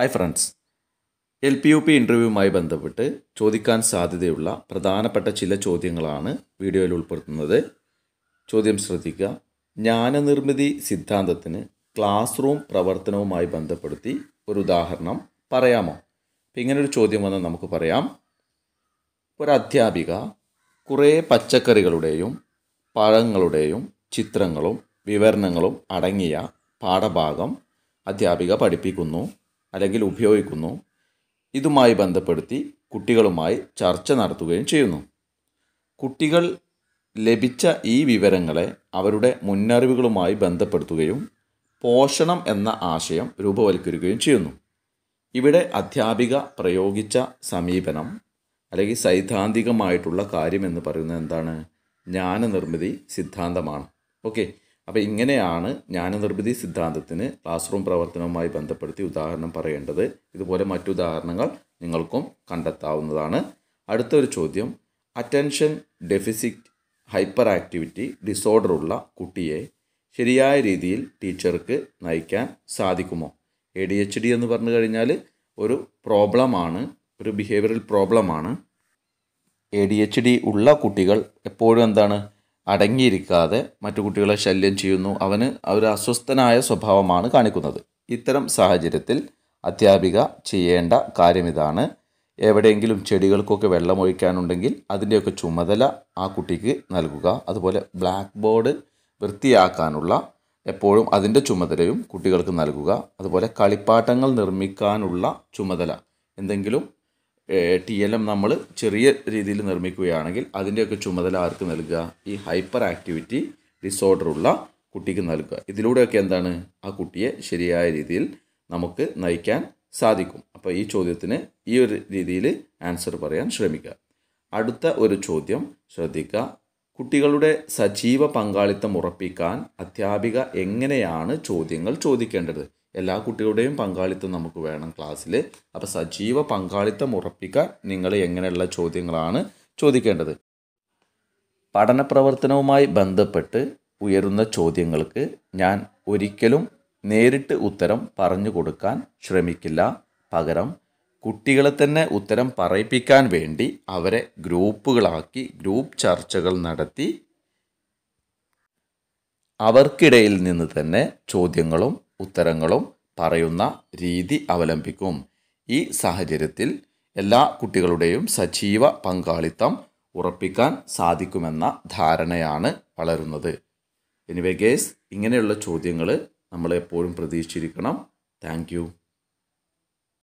hi friends L P U P ഇൻ്റർവ്യൂവുമായി ബന്ധപ്പെട്ട് ചോദിക്കാൻ സാധ്യതയുള്ള പ്രധാനപ്പെട്ട ചില ചോദ്യങ്ങളാണ് വീഡിയോയിൽ ഉൾപ്പെടുത്തുന്നത് ചോദ്യം ശ്രദ്ധിക്കുക ജ്ഞാനനിർമ്മിതി സിദ്ധാന്തത്തിന് ക്ലാസ് റൂം പ്രവർത്തനവുമായി ബന്ധപ്പെടുത്തി ഒരു ഉദാഹരണം പറയാമോ അപ്പം ഇങ്ങനൊരു ചോദ്യം വന്നാൽ നമുക്ക് പറയാം ഒരു അധ്യാപിക കുറേ പച്ചക്കറികളുടെയും പഴങ്ങളുടെയും ചിത്രങ്ങളും വിവരണങ്ങളും അടങ്ങിയ പാഠഭാഗം അധ്യാപിക പഠിപ്പിക്കുന്നു അല്ലെങ്കിൽ ഉപയോഗിക്കുന്നു ഇതുമായി ബന്ധപ്പെടുത്തി കുട്ടികളുമായി ചർച്ച നടത്തുകയും ചെയ്യുന്നു കുട്ടികൾ ലഭിച്ച ഈ വിവരങ്ങളെ അവരുടെ മുന്നറിവുകളുമായി ബന്ധപ്പെടുത്തുകയും പോഷണം എന്ന ആശയം രൂപവൽക്കരിക്കുകയും ചെയ്യുന്നു ഇവിടെ അധ്യാപിക പ്രയോഗിച്ച സമീപനം അല്ലെങ്കിൽ സൈദ്ധാന്തികമായിട്ടുള്ള കാര്യം എന്ന് പറയുന്നത് എന്താണ് ജ്ഞാനനിർമ്മിതി സിദ്ധാന്തമാണ് ഓക്കെ അപ്പോൾ ഇങ്ങനെയാണ് ജ്ഞാനനിർമ്മിതി സിദ്ധാന്തത്തിന് ക്ലാസ് റൂം പ്രവർത്തനവുമായി ബന്ധപ്പെടുത്തി ഉദാഹരണം പറയേണ്ടത് ഇതുപോലെ മറ്റുദാഹരണങ്ങൾ നിങ്ങൾക്കും കണ്ടെത്താവുന്നതാണ് അടുത്തൊരു ചോദ്യം അറ്റൻഷൻ ഡെഫിസിറ്റ് ഹൈപ്പർ ആക്ടിവിറ്റി ഡിസോർഡർ ഉള്ള കുട്ടിയെ ശരിയായ രീതിയിൽ ടീച്ചർക്ക് നയിക്കാൻ സാധിക്കുമോ എ ഡി എച്ച് ഡി എന്ന് പറഞ്ഞു കഴിഞ്ഞാൽ ഒരു പ്രോബ്ലമാണ് ഒരു ബിഹേവിയറൽ പ്രോബ്ലമാണ് എ ഡി എച്ച് ഡി ഉള്ള കുട്ടികൾ എപ്പോഴും എന്താണ് അടങ്ങിയിരിക്കാതെ മറ്റു കുട്ടികളെ ശല്യം ചെയ്യുന്നു അവന് ഒരു അസ്വസ്ഥനായ സ്വഭാവമാണ് കാണിക്കുന്നത് ഇത്തരം സാഹചര്യത്തിൽ അധ്യാപിക ചെയ്യേണ്ട കാര്യം ഇതാണ് എവിടെയെങ്കിലും ചെടികൾക്കൊക്കെ വെള്ളമൊഴിക്കാനുണ്ടെങ്കിൽ അതിൻ്റെയൊക്കെ ചുമതല ആ കുട്ടിക്ക് നൽകുക അതുപോലെ ബ്ലാക്ക് ബോർഡ് വൃത്തിയാക്കാനുള്ള എപ്പോഴും അതിൻ്റെ ചുമതലയും കുട്ടികൾക്ക് നൽകുക അതുപോലെ കളിപ്പാട്ടങ്ങൾ നിർമ്മിക്കാനുള്ള ചുമതല എന്തെങ്കിലും ടി എൽ എം നമ്മൾ ചെറിയ രീതിയിൽ നിർമ്മിക്കുകയാണെങ്കിൽ അതിൻ്റെയൊക്കെ ചുമതല ആർക്ക് നൽകുക ഈ ഹൈപ്പർ ആക്ടിവിറ്റി ഡിസോർഡർ ഉള്ള കുട്ടിക്ക് നൽകുക ഇതിലൂടെയൊക്കെ എന്താണ് ആ കുട്ടിയെ ശരിയായ രീതിയിൽ നമുക്ക് നയിക്കാൻ സാധിക്കും അപ്പോൾ ഈ ചോദ്യത്തിന് ഈ ഒരു രീതിയിൽ ആൻസർ പറയാൻ ശ്രമിക്കുക അടുത്ത ഒരു ചോദ്യം ശ്രദ്ധിക്കുക കുട്ടികളുടെ സജീവ പങ്കാളിത്തം ഉറപ്പിക്കാൻ അധ്യാപിക എങ്ങനെയാണ് ചോദ്യങ്ങൾ ചോദിക്കേണ്ടത് എല്ലാ കുട്ടികളുടെയും പങ്കാളിത്തം നമുക്ക് വേണം ക്ലാസ്സിൽ അപ്പോൾ സജീവ പങ്കാളിത്തം ഉറപ്പിക്കാൻ നിങ്ങൾ എങ്ങനെയുള്ള ചോദ്യങ്ങളാണ് ചോദിക്കേണ്ടത് പഠന പ്രവർത്തനവുമായി ബന്ധപ്പെട്ട് ഉയരുന്ന ചോദ്യങ്ങൾക്ക് ഞാൻ ഒരിക്കലും നേരിട്ട് ഉത്തരം പറഞ്ഞു കൊടുക്കാൻ ശ്രമിക്കില്ല പകരം കുട്ടികളെ തന്നെ ഉത്തരം പറയിപ്പിക്കാൻ വേണ്ടി അവരെ ഗ്രൂപ്പുകളാക്കി ഗ്രൂപ്പ് ചർച്ചകൾ നടത്തി അവർക്കിടയിൽ നിന്ന് തന്നെ ചോദ്യങ്ങളും ഉത്തരങ്ങളും പറയുന്ന രീതി അവലംബിക്കും ഈ സാഹചര്യത്തിൽ എല്ലാ കുട്ടികളുടെയും സജീവ പങ്കാളിത്തം ഉറപ്പിക്കാൻ സാധിക്കുമെന്ന ധാരണയാണ് വളരുന്നത് എനിവേ ഗേസ് ഇങ്ങനെയുള്ള ചോദ്യങ്ങൾ നമ്മളെപ്പോഴും എപ്പോഴും പ്രതീക്ഷിച്ചിരിക്കണം താങ്ക്